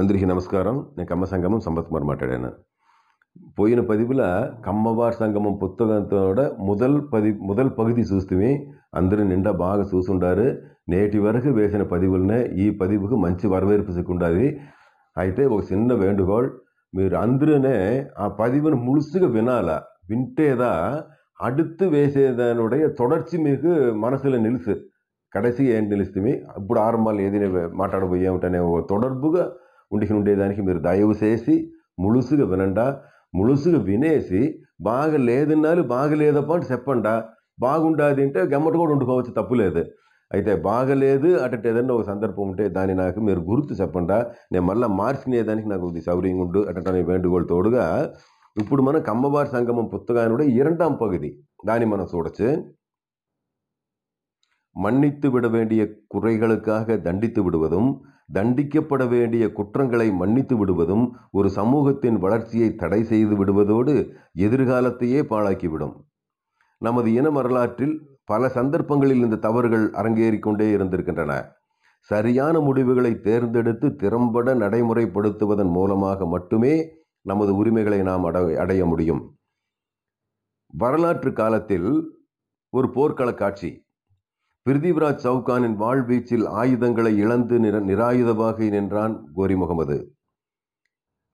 అందరికీ నమస్కారం నేను కమ్మ సంగమం సంపత్ కుమార్ మాట్లాడాను పోయిన పదివుల కమ్మవార్ సంగమం పుస్తకంతోడ ముదల్ పది முதல் పగుది చూస్తే అందరు నిండా బాగా చూసుండారు నేటి వరకు వేసిన పదివులనే ఈ పదివుకు మంచి వరవేర్పు సిక్కుండాది అయితే ఒక చిన్న వేండుగోల్ మీరు అందరూనే ఆ పదివును ములుసుగా వినాల వింటేదా అడుతు వేసేదానుடைய தொடர்ச்சி మీకు మనసులో నిలుసు కడసి ఏం నిలుస్తుంది ఇప్పుడు ఆరంభాలు ఏదైనా మాట్లాడబోయేమిటనే ఒక తొడర్బుగా ఉండి ఉండేదానికి మీరు దయవు చేసి ములుసుగా వినండా ములుసుగా వినేసి బాగా బాగలేదప్ప అని చెప్పండా బాగుండాది అంటే గమ్మట కూడా ఉండుకోవచ్చు తప్పులేదు అయితే బాగలేదు అటు ఏదన్నా ఒక సందర్భం ఉంటే దాన్ని నాకు మీరు గుర్తు చెప్పండా నేను మళ్ళీ మార్చుకునేదానికి నాకు ఇది సౌకర్యంగా ఉండు అటు వేண்டுగోలు తోడుగా ఇప్పుడు మనం కమ్మవారి సంగమం పుత్తగాని కూడా ఇరంటాం పగుది దాన్ని మనం చూడొచ్చు மன்னித்து விட வேண்டிய குறைகளுக்காக தண்டித்து விடுவதும் தண்டிக்கப்பட வேண்டிய குற்றங்களை மன்னித்து விடுவதும் ஒரு சமூகத்தின் வளர்ச்சியை தடை செய்து விடுவதோடு எதிர்காலத்தையே பாழாக்கிவிடும் நமது இன வரலாற்றில் பல சந்தர்ப்பங்களில் இந்த தவறுகள் அரங்கேறிக்கொண்டே இருந்திருக்கின்றன சரியான முடிவுகளை தேர்ந்தெடுத்து திறம்பட நடைமுறைப்படுத்துவதன் மூலமாக மட்டுமே நமது உரிமைகளை நாம் அடைய முடியும் வரலாற்று காலத்தில் ஒரு போர்க்கள காட்சி பிரிதிவிராஜ் சவுகானின் வாழ்வீச்சில் ஆயுதங்களை இழந்து நிராயுதமாக நின்றான் கோரி முகமது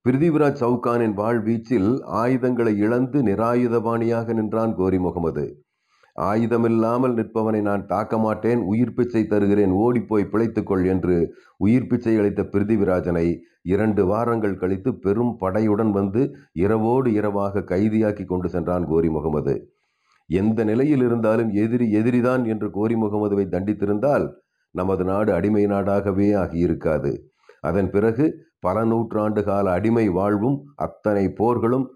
பிரிதிவிராஜ் சவுகானின் வாழ்வீச்சில் ஆயுதங்களை இழந்து நிராயுதபாணியாக நின்றான் கோரி முகமது ஆயுதமில்லாமல் நிற்பவனை நான் தாக்க மாட்டேன் உயிர் பிச்சை தருகிறேன் ஓடிப்போய் பிழைத்துக்கொள் என்று உயிர் பிச்சை அளித்த பிரிதிவிராஜனை இரண்டு வாரங்கள் கழித்து பெரும் படையுடன் வந்து இரவோடு இரவாக கைதியாக்கி கொண்டு சென்றான் கோரி முகமது எந்த நிலையில் இருந்தாலும் எதிரி எதிரிதான் என்று கோரி முகமதுவை தண்டித்திருந்தால் நமது நாடு அடிமை நாடாகவே ஆகியிருக்காது அதன் பிறகு பல நூற்றாண்டு கால அடிமை வாழ்வும் அத்தனை போர்களும்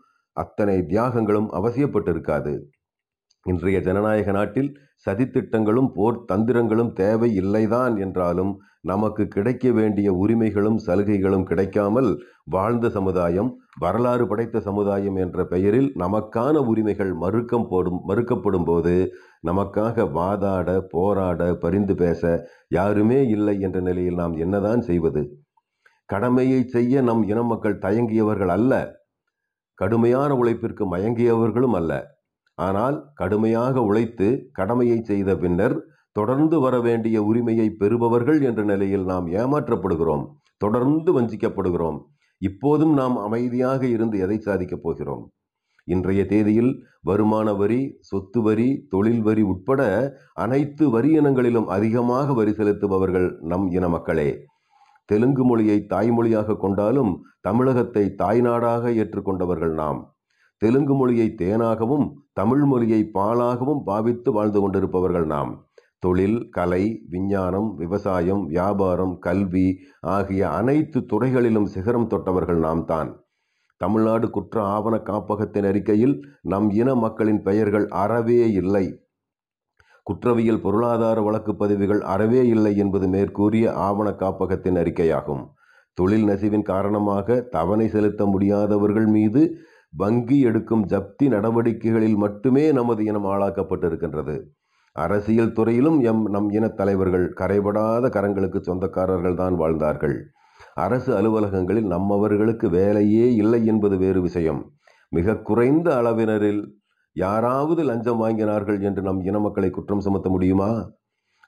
அத்தனை தியாகங்களும் அவசியப்பட்டிருக்காது இன்றைய ஜனநாயக நாட்டில் சதித்திட்டங்களும் போர் தந்திரங்களும் தேவை இல்லைதான் என்றாலும் நமக்கு கிடைக்க வேண்டிய உரிமைகளும் சலுகைகளும் கிடைக்காமல் வாழ்ந்த சமுதாயம் வரலாறு படைத்த சமுதாயம் என்ற பெயரில் நமக்கான உரிமைகள் மறுக்கம் போடும் மறுக்கப்படும் போது நமக்காக வாதாட போராட பரிந்து பேச யாருமே இல்லை என்ற நிலையில் நாம் என்னதான் செய்வது கடமையை செய்ய நம் இன மக்கள் தயங்கியவர்கள் அல்ல கடுமையான உழைப்பிற்கு மயங்கியவர்களும் அல்ல ஆனால் கடுமையாக உழைத்து கடமையை செய்த பின்னர் தொடர்ந்து வர வேண்டிய உரிமையை பெறுபவர்கள் என்ற நிலையில் நாம் ஏமாற்றப்படுகிறோம் தொடர்ந்து வஞ்சிக்கப்படுகிறோம் இப்போதும் நாம் அமைதியாக இருந்து எதை சாதிக்கப் போகிறோம் இன்றைய தேதியில் வருமான வரி சொத்து வரி தொழில் வரி உட்பட அனைத்து வரி இனங்களிலும் அதிகமாக வரி செலுத்துபவர்கள் நம் இன மக்களே தெலுங்கு மொழியை தாய்மொழியாக கொண்டாலும் தமிழகத்தை தாய்நாடாக ஏற்றுக்கொண்டவர்கள் நாம் தெலுங்கு மொழியை தேனாகவும் தமிழ் மொழியை பாலாகவும் பாவித்து வாழ்ந்து கொண்டிருப்பவர்கள் நாம் தொழில் கலை விஞ்ஞானம் விவசாயம் வியாபாரம் கல்வி ஆகிய அனைத்து துறைகளிலும் சிகரம் தொட்டவர்கள் நாம் தான் தமிழ்நாடு குற்ற ஆவண காப்பகத்தின் அறிக்கையில் நம் இன மக்களின் பெயர்கள் அறவே இல்லை குற்றவியல் பொருளாதார வழக்கு பதிவுகள் அறவே இல்லை என்பது மேற்கூறிய ஆவண காப்பகத்தின் அறிக்கையாகும் தொழில் நசிவின் காரணமாக தவணை செலுத்த முடியாதவர்கள் மீது வங்கி எடுக்கும் ஜப்தி நடவடிக்கைகளில் மட்டுமே நமது இனம் ஆளாக்கப்பட்டிருக்கின்றது அரசியல் துறையிலும் எம் நம் இனத் தலைவர்கள் கரைபடாத கரங்களுக்கு சொந்தக்காரர்கள் தான் வாழ்ந்தார்கள் அரசு அலுவலகங்களில் நம்மவர்களுக்கு வேலையே இல்லை என்பது வேறு விஷயம் மிக குறைந்த அளவினரில் யாராவது லஞ்சம் வாங்கினார்கள் என்று நம் இன மக்களை குற்றம் சுமத்த முடியுமா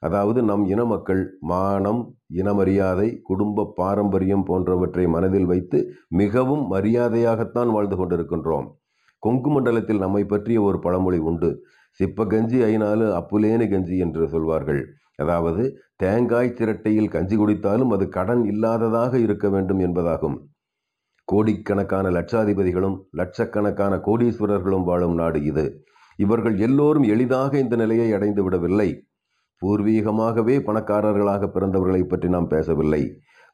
அதாவது நம் இன மக்கள் மானம் இனமரியாதை குடும்ப பாரம்பரியம் போன்றவற்றை மனதில் வைத்து மிகவும் மரியாதையாகத்தான் வாழ்ந்து கொண்டிருக்கின்றோம் கொங்கு மண்டலத்தில் நம்மை பற்றிய ஒரு பழமொழி உண்டு சிப்ப கஞ்சி ஐநாலு அப்புலேனு கஞ்சி என்று சொல்வார்கள் அதாவது தேங்காய் திரட்டையில் கஞ்சி குடித்தாலும் அது கடன் இல்லாததாக இருக்க வேண்டும் என்பதாகும் கோடிக்கணக்கான லட்சாதிபதிகளும் லட்சக்கணக்கான கோடீஸ்வரர்களும் வாழும் நாடு இது இவர்கள் எல்லோரும் எளிதாக இந்த நிலையை அடைந்து விடவில்லை பூர்வீகமாகவே பணக்காரர்களாக பிறந்தவர்களை பற்றி நாம் பேசவில்லை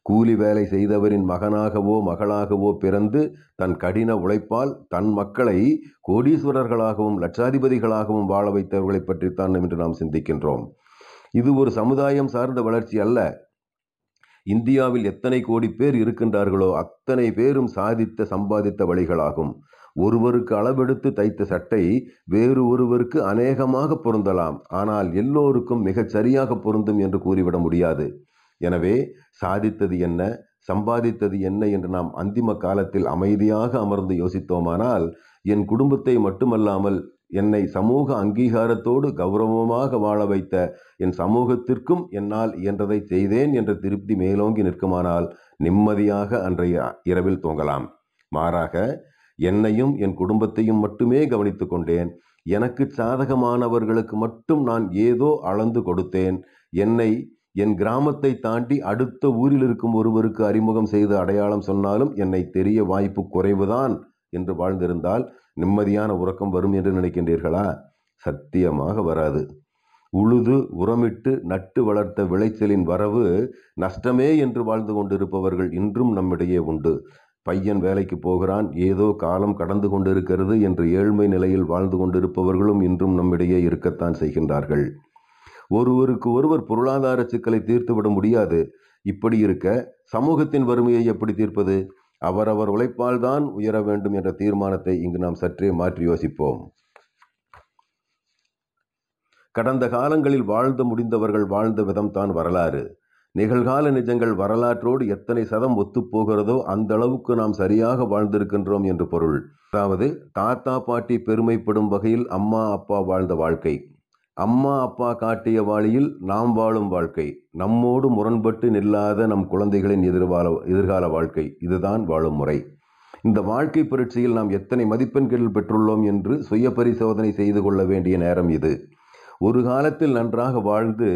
கூலி வேலை செய்தவரின் மகனாகவோ மகளாகவோ பிறந்து தன் கடின உழைப்பால் தன் மக்களை கோடீஸ்வரர்களாகவும் லட்சாதிபதிகளாகவும் வாழ வைத்தவர்களை பற்றித்தான் என்று நாம் சிந்திக்கின்றோம் இது ஒரு சமுதாயம் சார்ந்த வளர்ச்சி அல்ல இந்தியாவில் எத்தனை கோடி பேர் இருக்கின்றார்களோ அத்தனை பேரும் சாதித்த சம்பாதித்த வழிகளாகும் ஒருவருக்கு அளவெடுத்து தைத்த சட்டை வேறு ஒருவருக்கு அநேகமாக பொருந்தலாம் ஆனால் எல்லோருக்கும் மிகச் சரியாக பொருந்தும் என்று கூறிவிட முடியாது எனவே சாதித்தது என்ன சம்பாதித்தது என்ன என்று நாம் அந்திம காலத்தில் அமைதியாக அமர்ந்து யோசித்தோமானால் என் குடும்பத்தை மட்டுமல்லாமல் என்னை சமூக அங்கீகாரத்தோடு கௌரவமாக வாழ வைத்த என் சமூகத்திற்கும் என்னால் இயன்றதை செய்தேன் என்ற திருப்தி மேலோங்கி நிற்குமானால் நிம்மதியாக அன்றைய இரவில் தூங்கலாம் மாறாக என்னையும் என் குடும்பத்தையும் மட்டுமே கவனித்து கொண்டேன் எனக்கு சாதகமானவர்களுக்கு மட்டும் நான் ஏதோ அளந்து கொடுத்தேன் என்னை என் கிராமத்தை தாண்டி அடுத்த ஊரில் இருக்கும் ஒருவருக்கு அறிமுகம் செய்து அடையாளம் சொன்னாலும் என்னை தெரிய வாய்ப்பு குறைவுதான் என்று வாழ்ந்திருந்தால் நிம்மதியான உறக்கம் வரும் என்று நினைக்கின்றீர்களா சத்தியமாக வராது உழுது உரமிட்டு நட்டு வளர்த்த விளைச்சலின் வரவு நஷ்டமே என்று வாழ்ந்து கொண்டிருப்பவர்கள் இன்றும் நம்மிடையே உண்டு பையன் வேலைக்கு போகிறான் ஏதோ காலம் கடந்து கொண்டிருக்கிறது என்று ஏழ்மை நிலையில் வாழ்ந்து கொண்டிருப்பவர்களும் இன்றும் நம்மிடையே இருக்கத்தான் செய்கின்றார்கள் ஒருவருக்கு ஒருவர் பொருளாதார சிக்கலை தீர்த்துவிட முடியாது இப்படி இருக்க சமூகத்தின் வறுமையை எப்படி தீர்ப்பது அவரவர் உழைப்பால் தான் உயர வேண்டும் என்ற தீர்மானத்தை இங்கு நாம் சற்றே மாற்றி யோசிப்போம் கடந்த காலங்களில் வாழ்ந்து முடிந்தவர்கள் வாழ்ந்த விதம் தான் வரலாறு நிகழ்கால நிஜங்கள் வரலாற்றோடு எத்தனை சதம் ஒத்துப்போகிறதோ அந்த அளவுக்கு நாம் சரியாக வாழ்ந்திருக்கின்றோம் என்று பொருள் அதாவது தாத்தா பாட்டி பெருமைப்படும் வகையில் அம்மா அப்பா வாழ்ந்த வாழ்க்கை அம்மா அப்பா காட்டிய வாழியில் நாம் வாழும் வாழ்க்கை நம்மோடு முரண்பட்டு நில்லாத நம் குழந்தைகளின் எதிர்கால எதிர்கால வாழ்க்கை இதுதான் வாழும் முறை இந்த வாழ்க்கை பரீட்சையில் நாம் எத்தனை மதிப்பெண்கள் பெற்றுள்ளோம் என்று சுய பரிசோதனை செய்து கொள்ள வேண்டிய நேரம் இது ஒரு காலத்தில் நன்றாக வாழ்ந்து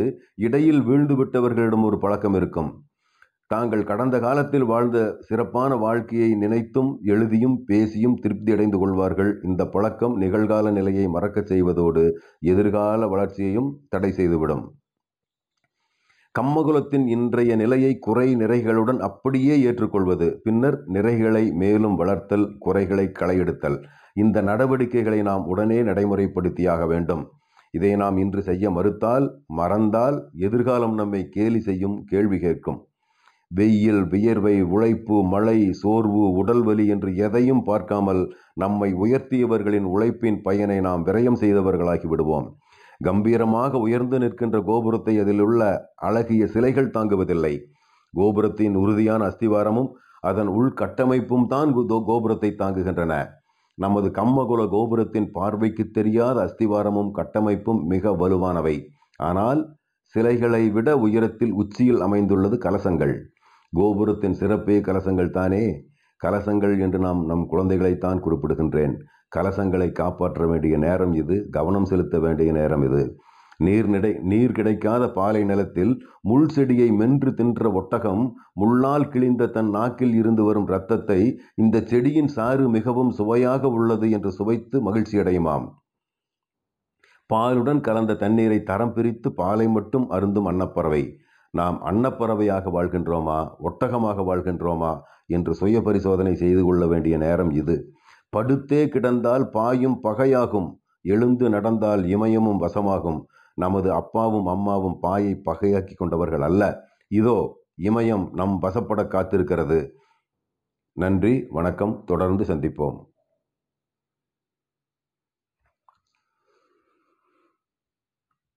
இடையில் வீழ்ந்து விட்டவர்களிடம் ஒரு பழக்கம் இருக்கும் தாங்கள் கடந்த காலத்தில் வாழ்ந்த சிறப்பான வாழ்க்கையை நினைத்தும் எழுதியும் பேசியும் திருப்தி அடைந்து கொள்வார்கள் இந்த பழக்கம் நிகழ்கால நிலையை மறக்கச் செய்வதோடு எதிர்கால வளர்ச்சியையும் தடை செய்துவிடும் கம்மகுலத்தின் இன்றைய நிலையை குறை நிறைகளுடன் அப்படியே ஏற்றுக்கொள்வது பின்னர் நிறைகளை மேலும் வளர்த்தல் குறைகளை களையெடுத்தல் இந்த நடவடிக்கைகளை நாம் உடனே நடைமுறைப்படுத்தியாக வேண்டும் இதை நாம் இன்று செய்ய மறுத்தால் மறந்தால் எதிர்காலம் நம்மை கேலி செய்யும் கேள்வி கேட்கும் வெயில் வியர்வை உழைப்பு மழை சோர்வு உடல்வலி என்று எதையும் பார்க்காமல் நம்மை உயர்த்தியவர்களின் உழைப்பின் பயனை நாம் விரயம் செய்தவர்களாகி விடுவோம் கம்பீரமாக உயர்ந்து நிற்கின்ற கோபுரத்தை அதில் உள்ள அழகிய சிலைகள் தாங்குவதில்லை கோபுரத்தின் உறுதியான அஸ்திவாரமும் அதன் உள்கட்டமைப்பும் தான் கோபுரத்தை தாங்குகின்றன நமது கம்மகுல கோபுரத்தின் பார்வைக்கு தெரியாத அஸ்திவாரமும் கட்டமைப்பும் மிக வலுவானவை ஆனால் சிலைகளை விட உயரத்தில் உச்சியில் அமைந்துள்ளது கலசங்கள் கோபுரத்தின் சிறப்பே கலசங்கள் தானே கலசங்கள் என்று நாம் நம் குழந்தைகளைத்தான் குறிப்பிடுகின்றேன் கலசங்களை காப்பாற்ற வேண்டிய நேரம் இது கவனம் செலுத்த வேண்டிய நேரம் இது நீர் நிடை நீர் கிடைக்காத பாலை நிலத்தில் முள் செடியை மென்று தின்ற ஒட்டகம் முள்ளால் கிழிந்த தன் நாக்கில் இருந்து வரும் இரத்தத்தை இந்த செடியின் சாறு மிகவும் சுவையாக உள்ளது என்று சுவைத்து மகிழ்ச்சியடையுமாம் பாலுடன் கலந்த தண்ணீரை தரம் பிரித்து பாலை மட்டும் அருந்தும் அன்னப்பறவை நாம் அன்னப்பறவையாக வாழ்கின்றோமா ஒட்டகமாக வாழ்கின்றோமா என்று சுய பரிசோதனை செய்து கொள்ள வேண்டிய நேரம் இது படுத்தே கிடந்தால் பாயும் பகையாகும் எழுந்து நடந்தால் இமயமும் வசமாகும் நமது அப்பாவும் அம்மாவும் பாயை பகையாக்கி கொண்டவர்கள் அல்ல இதோ இமயம் நம் வசப்பட காத்திருக்கிறது நன்றி வணக்கம் தொடர்ந்து சந்திப்போம்